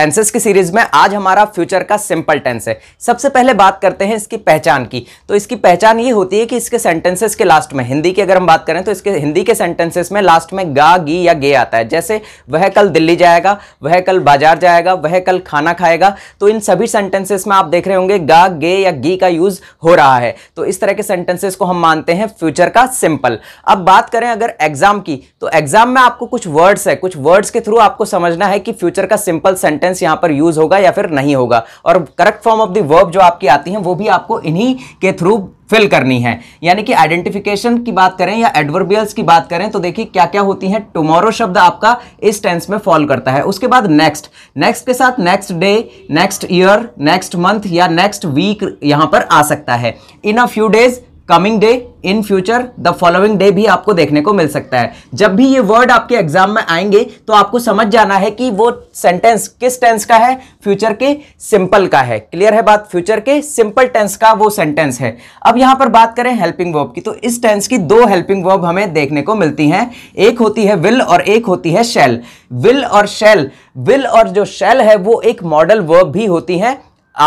Tenses की series में आज हमारा फ्यूचर का सिंपल टेंस है सबसे पहले बात करते हैं इसकी पहचान की तो इसकी पहचान ये होती है कि इसके सेंटेंसेस के लास्ट में हिंदी की अगर हम बात करें तो इसके हिंदी के सेंटेंसेस में लास्ट में गा गी या गे आता है जैसे वह कल दिल्ली जाएगा वह कल बाजार जाएगा वह कल खाना खाएगा तो इन सभी सेंटेंसेस में आप देख रहे होंगे गा गे या गी का यूज हो रहा है तो इस तरह के सेंटेंसेस को हम मानते हैं फ्यूचर का सिंपल अब बात करें अगर एग्जाम की तो एग्जाम में आपको कुछ वर्ड्स है कुछ वर्ड्स के थ्रू आपको समझना है कि फ्यूचर का सिंपल सेंटेंस टेंस यहां पर यूज होगा या फिर नहीं होगा और correct form of the verb जो आपकी आती है वो भी आपको इन्हीं के थ्रू फिल करनी है यानी कि आइडेंटिफिकेशन की बात करें या एडवर्बियल्स की बात करें तो देखिए क्या क्या होती है टुमारो शब्द आपका इस टेंस में फॉल करता है उसके बाद नेक्स्ट नेक्स्ट के साथ next day next year next month या नेक्स्ट वीक यहां पर आ सकता है in a few days coming day in future the following day भी आपको देखने को मिल सकता है जब भी ये वर्ड आपके एग्जाम में आएंगे तो आपको समझ जाना है कि वो सेंटेंस किस टेंस का है फ्यूचर के सिंपल का है क्लियर है बात फ्यूचर के सिंपल टेंस का वो सेंटेंस है अब यहां पर बात करें हेल्पिंग वर्ब की तो इस टेंस की दो हेल्पिंग वर्ब हमें देखने को मिलती हैं एक होती है विल और एक होती है शेल विल और शेल विल और जो शेल है वो एक मॉडल वर्ब भी होती है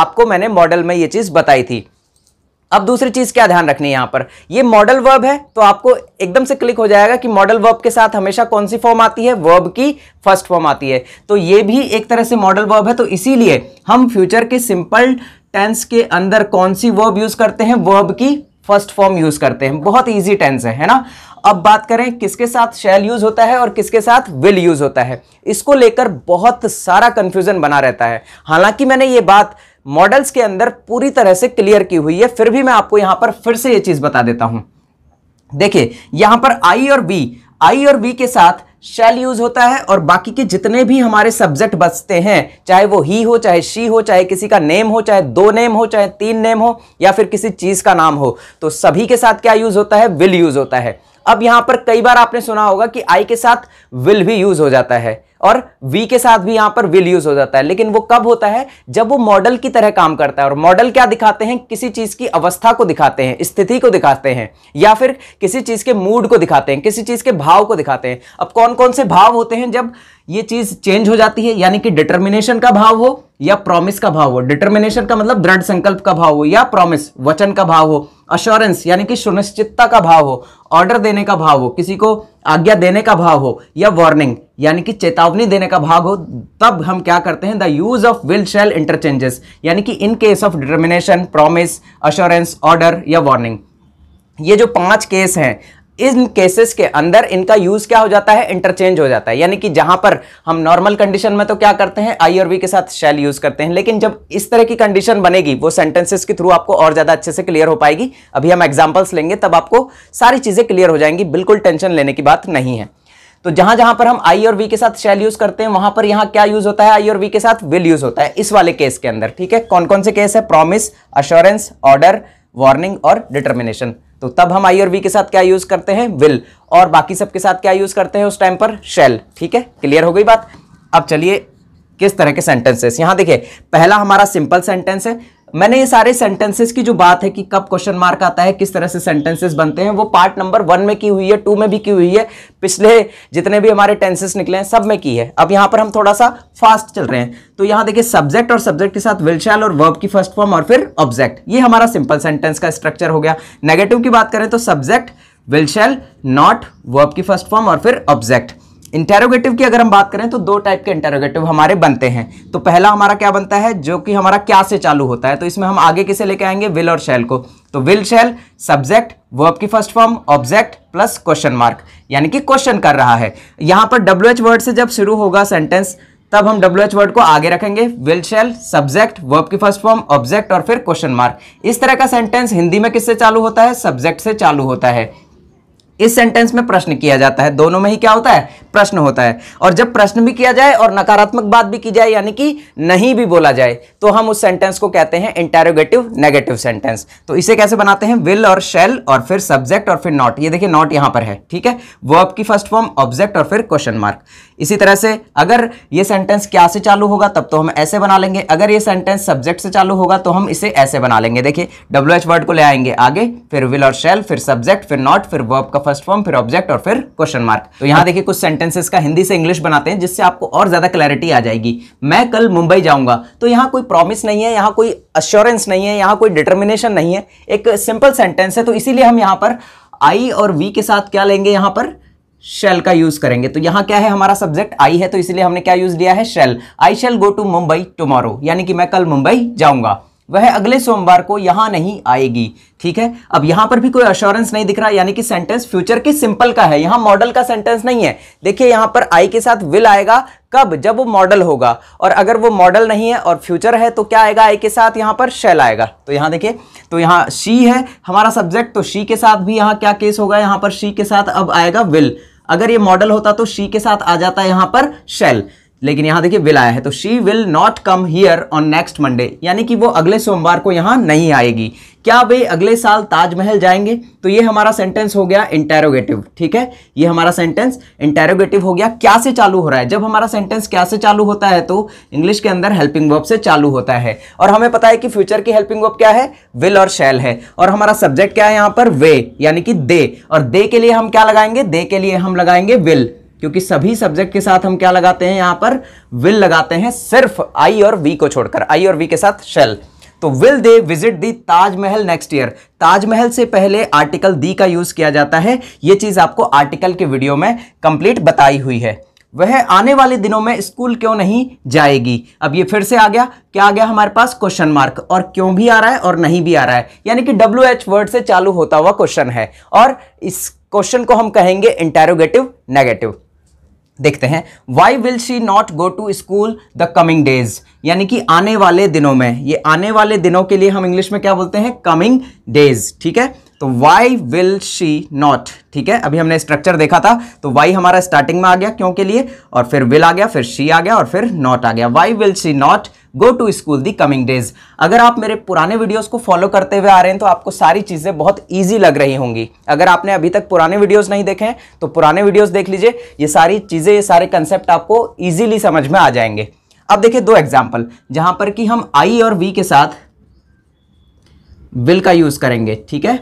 आपको मैंने मॉडल में ये चीज बताई थी अब दूसरी चीज क्या ध्यान रखनी है यहां पर ये मॉडल वर्ब है तो आपको एकदम से क्लिक हो जाएगा कि मॉडल वर्ब के साथ हमेशा कौन सी फॉर्म आती है वर्ब की फर्स्ट फॉर्म आती है तो ये भी एक तरह से मॉडल वर्ब है तो इसीलिए हम फ्यूचर के सिंपल टेंस के अंदर कौन सी वर्ब यूज करते हैं वर्ब की फर्स्ट फॉर्म यूज करते हैं बहुत ईजी टेंस है है ना अब बात करें किसके साथ शैल यूज होता है और किसके साथ विल यूज होता है इसको लेकर बहुत सारा कंफ्यूजन बना रहता है हालांकि मैंने ये बात मॉडल्स के अंदर पूरी तरह से क्लियर की हुई है फिर भी मैं आपको यहां पर फिर से यह चीज बता देता हूं देखिए यहां पर आई और बी आई और बी के साथ शैल यूज होता है और बाकी के जितने भी हमारे सब्जेक्ट बचते हैं चाहे वो ही हो चाहे शी हो चाहे किसी का नेम हो चाहे दो नेम हो चाहे तीन नेम हो या फिर किसी चीज का नाम हो तो सभी के साथ क्या यूज होता है विल यूज होता है अब यहां पर कई बार आपने सुना होगा कि आई के साथ विल भी यूज हो जाता है और वी के साथ भी यहां पर विल यूज हो जाता है लेकिन वो कब होता है जब वो मॉडल की तरह काम करता है और मॉडल क्या दिखाते हैं किसी चीज की अवस्था को दिखाते हैं स्थिति को दिखाते हैं या फिर किसी चीज के मूड को दिखाते हैं किसी चीज के भाव को दिखाते हैं अब कौन कौन से भाव होते हैं जब ये चीज चेंज हो जाती है यानी कि डिटर्मिनेशन का भाव हो या प्रॉमिस का भाव हो डिटर्मिनेशन का मतलब दृढ़ संकल्प का भाव हो या प्रॉमिस वचन का भाव हो अश्योरेंस यानी कि सुनिश्चितता का भाव हो ऑर्डर देने का भाव हो किसी को आज्ञा देने का भाव हो या वार्निंग यानी कि चेतावनी देने का भाव हो तब हम क्या करते हैं the use of will shall interchanges यानी कि in case of determination promise assurance order या वार्निंग ये जो पांच केस हैं इन केसेस के अंदर इनका यूज क्या हो जाता है इंटरचेंज हो जाता है यानी कि जहां पर हम नॉर्मल कंडीशन में तो क्या करते हैं आई और वी के साथ शैल यूज करते हैं लेकिन जब इस तरह की कंडीशन बनेगी वो सेंटेंसेस के थ्रू आपको और ज्यादा अच्छे से क्लियर हो पाएगी अभी हम एग्जाम्पल्स लेंगे तब आपको सारी चीजें क्लियर हो जाएंगी बिल्कुल टेंशन लेने की बात नहीं है तो जहां जहां पर हम आई और वी के साथ शैल यूज करते हैं वहां पर यहां क्या यूज होता है आई और वी के साथ विल यूज होता है इस वाले केस के अंदर ठीक है कौन कौन से केस है प्रॉमिस अश्योरेंस ऑर्डर वार्निंग और डिटर्मिनेशन तो तब हम आई और वी के साथ क्या यूज करते हैं विल और बाकी सबके साथ क्या यूज करते हैं उस टाइम पर शेल ठीक है क्लियर हो गई बात अब चलिए किस तरह के सेंटेंसेस यहां देखिए पहला हमारा सिंपल सेंटेंस है मैंने ये सारे सेंटेंसेस की जो बात है कि कब क्वेश्चन मार्क आता है किस तरह से सेंटेंसेस बनते हैं वो पार्ट नंबर वन में की हुई है टू में भी की हुई है पिछले जितने भी हमारे टेंसेस निकले हैं सब में की है अब यहाँ पर हम थोड़ा सा फास्ट चल रहे हैं तो यहाँ देखिए सब्जेक्ट और सब्जेक्ट के साथ विलशैल और वर्ब की फर्स्ट फॉर्म और फिर ऑब्जेक्ट ये हमारा सिंपल सेंटेंस का स्ट्रक्चर हो गया नेगेटिव की बात करें तो सब्जेक्ट विलशैल नॉट वर्ब की फर्स्ट फॉर्म और फिर ऑब्जेक्ट इंटेरोगेटिव की अगर हम बात करें तो दो टाइप के इंटेरोगेटिव हमारे बनते हैं तो पहला हमारा क्या बनता है जो कि हमारा क्या से चालू होता है तो इसमें हम आगे किसे लेके आएंगे विल और शैल को तो विल शैल सब्जेक्ट वर्ब की first form object plus question mark यानी कि क्वेश्चन कर रहा है यहाँ पर डब्ल्यू एच वर्ड से जब शुरू होगा सेंटेंस तब हम डब्ल्यू एच वर्ड को आगे रखेंगे विल शेल सब्जेक्ट वर्ब की फर्स्ट फॉर्म ऑब्जेक्ट और फिर क्वेश्चन मार्क इस तरह का सेंटेंस हिंदी में किससे चालू होता है सब्जेक्ट से चालू होता है इस सेंटेंस में प्रश्न किया जाता है दोनों में ही क्या होता है प्रश्न होता है और जब प्रश्न भी किया जाए और नकारात्मक बात भी की जाए यानी कि नहीं भी बोला जाए तो हम उस सेंटेंस को कहते हैं इंटेरोगेटिव नेगेटिव सेंटेंस तो इसे कैसे बनाते हैं विल और शेल और फिर सब्जेक्ट और फिर नॉट ये देखिए नॉट यहां पर है ठीक है वर्ब की फर्स्ट फॉर्म ऑब्जेक्ट और फिर क्वेश्चन मार्क इसी तरह से अगर ये सेंटेंस क्या से चालू होगा तब तो हम ऐसे बना लेंगे अगर ये सेंटेंस सब्जेक्ट से चालू होगा तो हम इसे ऐसे बना लेंगे देखिए डब्ल्यू एच वर्ड को ले आएंगे आगे फिर विल और शेल फिर सब्जेक्ट फिर नॉट फिर वर्ब का फर्स्ट फॉर्म फिर ऑब्जेक्ट और फिर क्वेश्चन मार्क तो यहाँ देखिए कुछ सेंटेंसेस का हिंदी से इंग्लिश बनाते हैं जिससे आपको और ज़्यादा क्लैरिटी आ जाएगी मैं कल मुंबई जाऊँगा तो यहाँ कोई प्रॉमिस नहीं है यहाँ कोई अश्योरेंस नहीं है यहाँ कोई डिटर्मिनेशन नहीं है एक सिंपल सेंटेंस है तो इसीलिए हम यहाँ पर आई और वी के साथ क्या लेंगे यहाँ पर शेल का यूज करेंगे तो यहाँ क्या है हमारा सब्जेक्ट आई है तो इसलिए हमने क्या यूज लिया है shall I shall go to Mumbai tomorrow यानी कि मैं कल मुंबई जाऊंगा वह अगले सोमवार को यहां नहीं आएगी ठीक है अब यहाँ पर भी कोई अश्योरेंस नहीं दिख रहा यानी कि सेंटेंस फ्यूचर के सिंपल का है यहां मॉडल का सेंटेंस नहीं है देखिए यहां पर आई के साथ विल आएगा कब जब वो मॉडल होगा और अगर वो मॉडल नहीं है और फ्यूचर है तो क्या आएगा आई के साथ यहाँ पर शेल आएगा तो यहाँ देखिए तो यहाँ शी है हमारा सब्जेक्ट तो शी के साथ भी यहाँ क्या केस होगा यहाँ पर शी के साथ अब आएगा विल अगर ये मॉडल होता तो शी के साथ आ जाता है यहां पर शेल लेकिन यहाँ देखिए विल आया है तो she will not come here on next Monday यानी कि वो अगले सोमवार को यहाँ नहीं आएगी क्या वे अगले साल ताजमहल जाएंगे तो ये हमारा सेंटेंस हो गया इंटेरोगेटिव ठीक है ये हमारा सेंटेंस इंटेरोगेटिव हो गया क्या से चालू हो रहा है जब हमारा सेंटेंस क्या से चालू होता है तो इंग्लिश के अंदर हेल्पिंग वर्ब से चालू होता है और हमें पता है कि फ्यूचर की हेल्पिंग वर्ब क्या है विल और शैल है और हमारा सब्जेक्ट क्या है यहाँ पर वे यानी कि दे और दे के लिए हम क्या लगाएंगे दे के लिए हम लगाएंगे विल क्योंकि सभी सब्जेक्ट के साथ हम क्या लगाते हैं यहां पर विल लगाते हैं सिर्फ आई और वी को छोड़कर आई और वी के साथ शेल तो will they visit the Taj Mahal next year Taj Mahal से पहले आर्टिकल दी का यूज किया जाता है यह चीज आपको आर्टिकल के वीडियो में कंप्लीट बताई हुई है वह आने वाले दिनों में स्कूल क्यों नहीं जाएगी अब ये फिर से आ गया क्या आ गया हमारे पास क्वेश्चन मार्क और क्यों भी आ रहा है और नहीं भी आ रहा है यानी कि डब्ल्यू एच वर्ड से चालू होता हुआ क्वेश्चन है और इस क्वेश्चन को हम कहेंगे इंटेरोगेटिव नेगेटिव देखते हैं why will she not go to school the coming days यानी कि आने वाले दिनों में ये आने वाले दिनों के लिए हम इंग्लिश में क्या बोलते हैं कमिंग डेज ठीक है तो वाई विल शी नॉट ठीक है अभी हमने स्ट्रक्चर देखा था तो वाई हमारा स्टार्टिंग में आ गया क्यों के लिए और फिर विल आ गया फिर शी आ गया और फिर नॉट आ गया why will she not go to school the coming days अगर आप मेरे पुराने वीडियोस को फॉलो करते हुए आ रहे हैं तो आपको सारी चीज़ें बहुत ईजी लग रही होंगी अगर आपने अभी तक पुराने वीडियोज़ नहीं देखे तो पुराने वीडियोज़ देख लीजिए ये सारी चीज़ें ये सारे कंसेप्ट आपको ईजिली समझ में आ जाएंगे अब देखिए दो एग्जाम्पल जहां पर कि हम आई और वी के साथ विल का यूज करेंगे ठीक है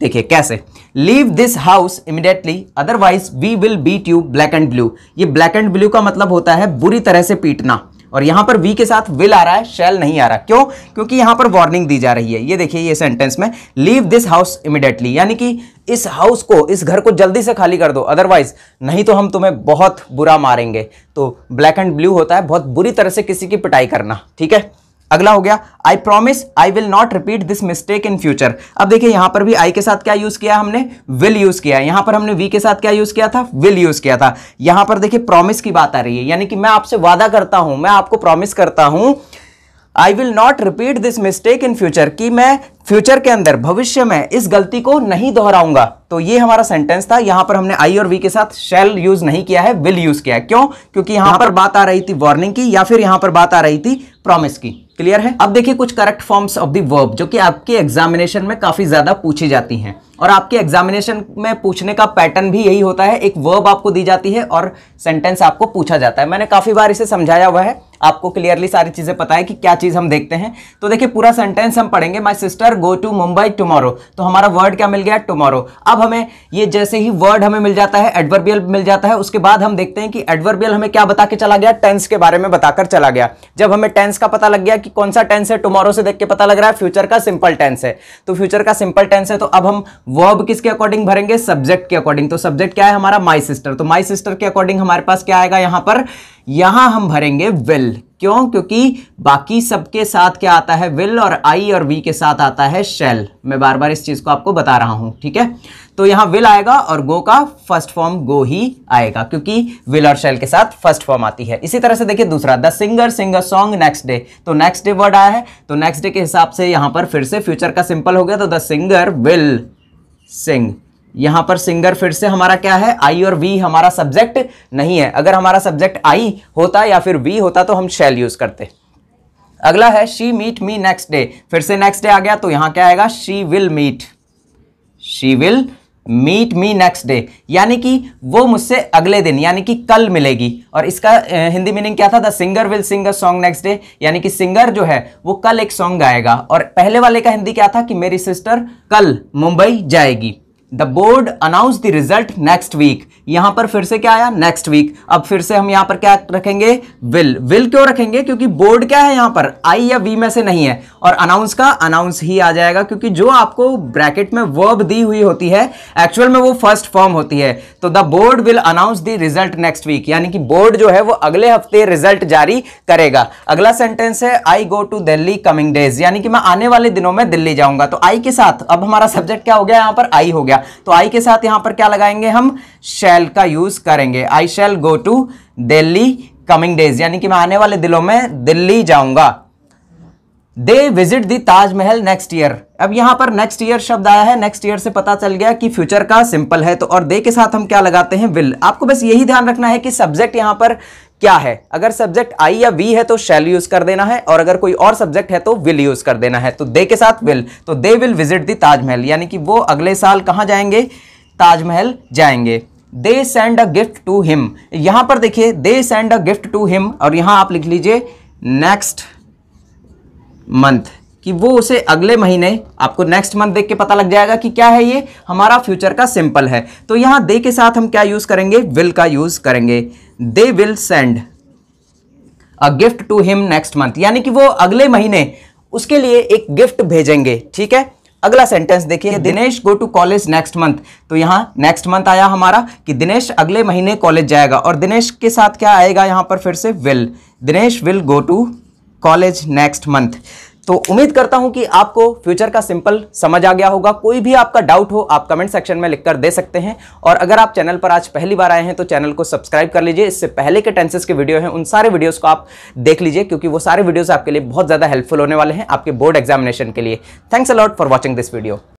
देखिए कैसे leave this house immediately otherwise we will beat you black and blue ये ब्लैक एंड ब्लू का मतलब होता है बुरी तरह से पीटना और यहां पर वी के साथ विल आ रहा है शेल नहीं आ रहा क्यों क्योंकि यहां पर वार्निंग दी जा रही है ये देखिए ये सेंटेंस में लीव दिस हाउस इमिडिएटली यानी कि इस हाउस को इस घर को जल्दी से खाली कर दो अदरवाइज नहीं तो हम तुम्हें बहुत बुरा मारेंगे तो ब्लैक एंड ब्लू होता है बहुत बुरी तरह से किसी की पिटाई करना ठीक है अगला हो गया I promise I will not repeat this mistake in future अब देखिए यहां पर भी आई के साथ क्या यूज किया हमने विल यूज किया यहां पर हमने वी के साथ क्या यूज किया था विल यूज किया था यहां पर देखिए प्रॉमिस की बात आ रही है यानी कि मैं आपसे वादा करता हूं मैं आपको प्रॉमिस करता हूं I will not repeat this mistake in future कि मैं फ्यूचर के अंदर भविष्य में इस गलती को नहीं दोहराऊंगा तो ये हमारा सेंटेंस था यहां पर हमने आई और वी के साथ शेल यूज नहीं किया है विल यूज किया है क्यों क्योंकि यहां पर बात आ रही थी वार्निंग की या फिर यहां पर बात आ रही थी प्रॉमिस की क्लियर है अब देखिए कुछ correct forms of the verb जो कि आपके एग्जामिनेशन में काफी ज्यादा पूछी जाती हैं और आपके एग्जामिनेशन में पूछने का पैटर्न भी यही होता है एक वर्ब आपको दी जाती है और सेंटेंस आपको पूछा जाता है मैंने काफी बार इसे समझाया हुआ है आपको क्लियरली सारी चीज़ें पता है कि क्या चीज़ हम देखते हैं तो देखिए पूरा सेंटेंस हम पढ़ेंगे my sister go to Mumbai tomorrow तो हमारा वर्ड क्या मिल गया टुमारो अब हमें ये जैसे ही वर्ड हमें मिल जाता है एडवर्बियल मिल जाता है उसके बाद हम देखते हैं कि एडवर्बियल हमें क्या बता के चला गया टेंस के बारे में बताकर चला गया जब हमें टेंस का पता लग गया कि कौन सा टेंस है टुमारो से देख के पता लग रहा है फ्यूचर का सिंपल टेंस है तो फ्यूचर का सिंपल टेंस है तो अब हम वर्ब किसके अकॉर्डिंग भरेंगे सब्जेक्ट के अकॉर्डिंग तो सब्जेक्ट क्या है हमारा माई सिस्टर तो माई सिस्टर के अकॉर्डिंग हमारे पास क्या आएगा यहाँ पर यहां हम भरेंगे विल क्यों क्योंकि बाकी सबके साथ क्या आता है विल और आई और वी के साथ आता है शेल मैं बार बार इस चीज़ को आपको बता रहा हूं ठीक है तो यहां विल आएगा और गो का फर्स्ट फॉर्म गो ही आएगा क्योंकि विल और शेल के साथ फर्स्ट फॉर्म आती है इसी तरह से देखिए दूसरा the singer singer song next day तो नेक्स्ट डे वर्ड आया है तो नेक्स्ट डे के हिसाब से यहां पर फिर से फ्यूचर का सिंपल हो गया तो द सिंगर विल सिंग यहां पर सिंगर फिर से हमारा क्या है आई और वी हमारा सब्जेक्ट नहीं है अगर हमारा सब्जेक्ट आई होता या फिर वी होता तो हम शैल यूज करते अगला है she meet me next day फिर से नेक्स्ट डे आ गया तो यहां क्या आएगा she will meet she will meet me next day यानी कि वो मुझसे अगले दिन यानी कि कल मिलेगी और इसका हिंदी मीनिंग क्या था the singer will sing a song next day यानी कि सिंगर जो है वो कल एक सॉन्ग गाएगा और पहले वाले का हिंदी क्या था कि मेरी सिस्टर कल मुंबई जाएगी the board announce the result next week यहां पर फिर से क्या आया नेक्स्ट वीक अब फिर से हम यहां पर क्या रखेंगे विल विल क्यों रखेंगे क्योंकि बोर्ड क्या है यहां पर आई या वी में से नहीं है और अनाउंस का अनाउंस ही आ जाएगा क्योंकि जो आपको ब्रैकेट में वर्ब दी हुई होती है एक्चुअल में वो फर्स्ट फॉर्म होती है तो the board will announce the result next week यानी कि बोर्ड जो है वो अगले हफ्ते रिजल्ट जारी करेगा अगला सेंटेंस है I go to Delhi coming days यानी कि मैं आने वाले दिनों में दिल्ली जाऊंगा तो आई के साथ अब हमारा सब्जेक्ट क्या हो गया यहां पर आई हो गया गया तो आई के साथ यहां पर क्या लगाएंगे हम शैल का यूज़ करेंगे I shall go to Delhi coming days यानी कि मैं आने वाले दिनों में दिल्ली जाऊंगा they visit the Taj Mahal next year अब यहां पर नेक्स्ट ईयर शब्द आया है नेक्स्ट ईयर से पता चल गया कि फ्यूचर का सिंपल है तो और दे के साथ हम क्या लगाते हैं विल आपको बस यही ध्यान रखना है कि सब्जेक्ट यहां पर क्या है अगर सब्जेक्ट आई या वी है तो शैल यूज कर देना है और अगर कोई और सब्जेक्ट है तो विल यूज कर देना है तो दे के साथ विल तो they will visit the Taj Mahal यानी कि वो अगले साल कहाँ जाएंगे ताजमहल जाएंगे they send a gift to him यहां पर देखिए they send a gift to him और यहां आप लिख लीजिए नेक्स्ट मंथ कि वो उसे अगले महीने आपको नेक्स्ट मंथ देख के पता लग जाएगा कि क्या है ये हमारा फ्यूचर का सिंपल है तो यहां दे के साथ हम क्या यूज़ करेंगे विल का यूज़ करेंगे they will send a gift to him next month यानी कि वो अगले महीने उसके लिए एक गिफ्ट भेजेंगे ठीक है अगला सेंटेंस देखिए हम्म। Dinesh go to college next month तो यहां नेक्स्ट मंथ आया हमारा कि दिनेश अगले महीने कॉलेज जाएगा और दिनेश के साथ क्या आएगा यहां पर फिर से will Dinesh will go to college next month तो उम्मीद करता हूं कि आपको फ्यूचर का सिंपल समझ आ गया होगा कोई भी आपका डाउट हो आप कमेंट सेक्शन में लिखकर दे सकते हैं और अगर आप चैनल पर आज पहली बार आए हैं तो चैनल को सब्सक्राइब कर लीजिए इससे पहले के टेंसेस के वीडियो हैं उन सारे वीडियोस को आप देख लीजिए क्योंकि वो सारे वीडियोज़ आपके लिए बहुत ज़्यादा हेल्पफुल होने वाले हैं आपके बोर्ड एग्जामिनेशन के लिए thanks a lot for watching this video